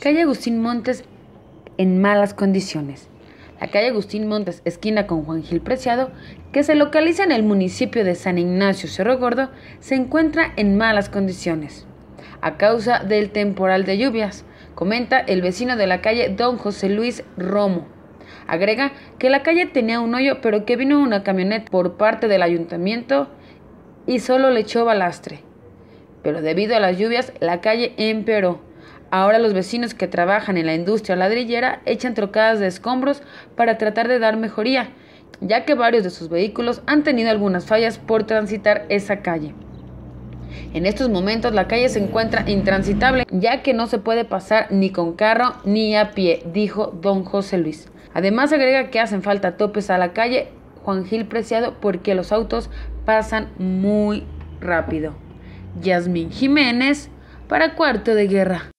Calle Agustín Montes en malas condiciones. La calle Agustín Montes, esquina con Juan Gil Preciado, que se localiza en el municipio de San Ignacio Cerro Gordo, se encuentra en malas condiciones a causa del temporal de lluvias, comenta el vecino de la calle Don José Luis Romo. Agrega que la calle tenía un hoyo pero que vino una camioneta por parte del ayuntamiento y solo le echó balastre. Pero debido a las lluvias la calle empeoró Ahora los vecinos que trabajan en la industria ladrillera echan trocadas de escombros para tratar de dar mejoría, ya que varios de sus vehículos han tenido algunas fallas por transitar esa calle. En estos momentos la calle se encuentra intransitable, ya que no se puede pasar ni con carro ni a pie, dijo don José Luis. Además agrega que hacen falta topes a la calle Juan Gil Preciado porque los autos pasan muy rápido. Yasmín Jiménez para Cuarto de Guerra.